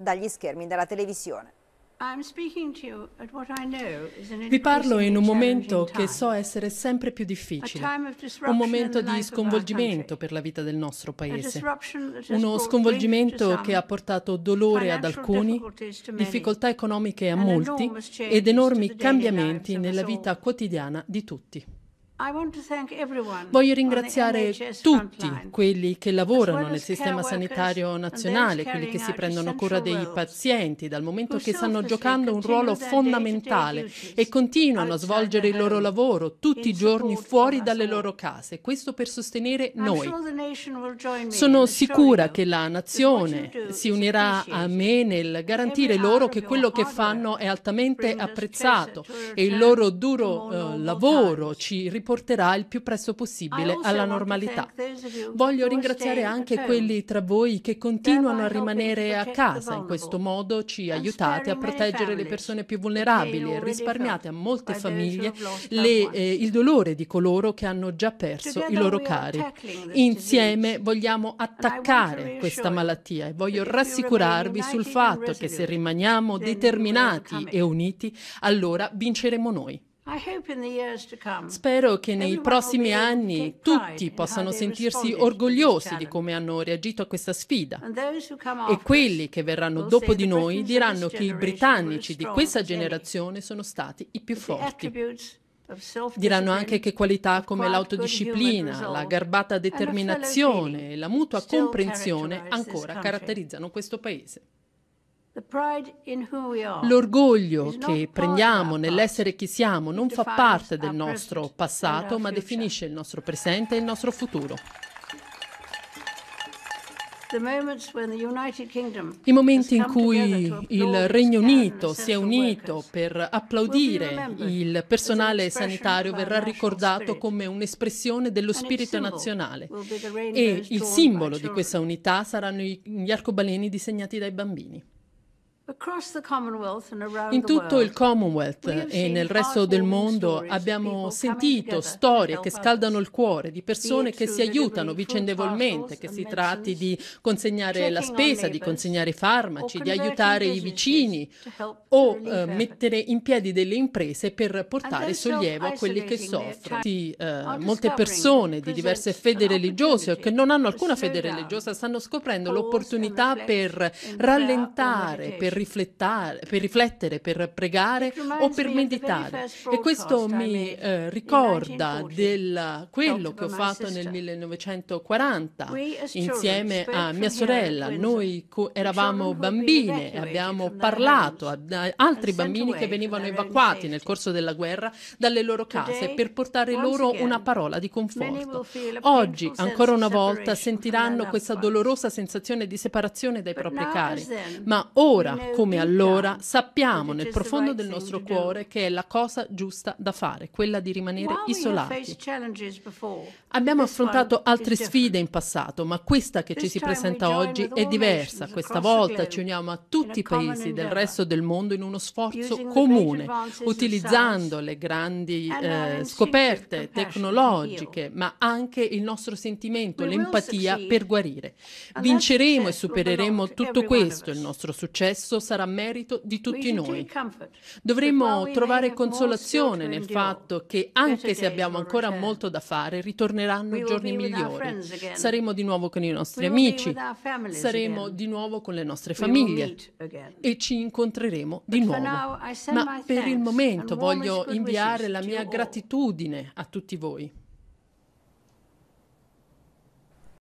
dagli schermi della televisione. Vi parlo in un momento che so essere sempre più difficile, un momento di sconvolgimento per la vita del nostro Paese, uno sconvolgimento che ha portato dolore ad alcuni, difficoltà economiche a molti ed enormi cambiamenti nella vita quotidiana di tutti. Voglio ringraziare tutti quelli che lavorano nel sistema sanitario nazionale, quelli che si prendono cura dei pazienti, dal momento che stanno giocando un ruolo fondamentale e continuano a svolgere il loro lavoro tutti i giorni fuori dalle loro case, questo per sostenere noi. Sono sicura che la nazione si unirà a me nel garantire loro che quello che fanno è altamente apprezzato e il loro duro eh, lavoro ci riporta porterà il più presto possibile alla normalità. Voglio ringraziare anche quelli tra voi che continuano a rimanere a casa, in questo modo ci aiutate a proteggere le persone più vulnerabili e risparmiate a molte famiglie le, eh, il dolore di coloro che hanno già perso i loro cari. Insieme vogliamo attaccare questa malattia e voglio rassicurarvi sul fatto che se rimaniamo determinati e uniti, allora vinceremo noi. Spero che nei prossimi anni tutti possano sentirsi orgogliosi di come hanno reagito a questa sfida e quelli che verranno dopo di noi diranno che i britannici di questa generazione sono stati i più forti. Diranno anche che qualità come l'autodisciplina, la garbata determinazione e la mutua comprensione ancora caratterizzano questo Paese. L'orgoglio che prendiamo nell'essere chi siamo non fa parte del nostro passato, ma definisce il nostro presente e il nostro futuro. I momenti in cui il Regno Unito si è unito per applaudire il personale sanitario verrà ricordato come un'espressione dello spirito nazionale e il simbolo di questa unità saranno gli arcobaleni disegnati dai bambini. In tutto il Commonwealth e nel resto del mondo abbiamo sentito storie che scaldano il cuore di persone che si aiutano vicendevolmente, che si tratti di consegnare la spesa, di consegnare i farmaci, di aiutare i vicini o eh, mettere in piedi delle imprese per portare sollievo a quelli che soffrono. Sì, eh, molte persone di diverse fede religiose o che non hanno alcuna fede religiosa stanno scoprendo l'opportunità per rallentare, per riflettare, per riflettere, per pregare o per meditare. E questo mi eh, ricorda di quello che ho fatto nel 1940 insieme a mia sorella. Noi eravamo bambine e abbiamo parlato ad altri bambini che venivano evacuati nel corso della guerra dalle loro case per portare loro una parola di conforto. Oggi, ancora una volta, sentiranno questa dolorosa sensazione di separazione dai propri cari. Ma ora, come allora, sappiamo nel profondo del nostro cuore che è la cosa giusta da fare, quella di rimanere isolati. Abbiamo affrontato altre sfide in passato, ma questa che ci si presenta oggi è diversa. Questa volta ci uniamo a tutti i paesi del resto del mondo in uno sforzo comune, utilizzando le grandi eh, scoperte tecnologiche, ma anche il nostro sentimento, l'empatia per guarire. Vinceremo e supereremo tutto questo, il nostro successo sarà merito di tutti noi. Dovremmo trovare consolazione nel fatto che anche se abbiamo ancora molto da fare, ritorneranno giorni migliori. Saremo di nuovo con i nostri amici, saremo di nuovo con le nostre famiglie e ci incontreremo di nuovo. Ma per il momento voglio inviare la mia gratitudine a tutti voi.